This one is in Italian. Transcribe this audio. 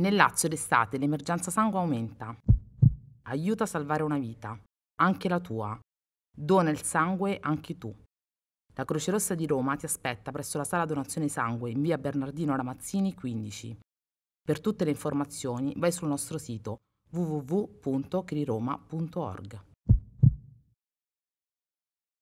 Nel Lazio d'estate l'emergenza sangue aumenta. Aiuta a salvare una vita, anche la tua. Dona il sangue anche tu. La Croce Rossa di Roma ti aspetta presso la sala donazione sangue in via Bernardino Ramazzini 15. Per tutte le informazioni vai sul nostro sito www.criroma.org.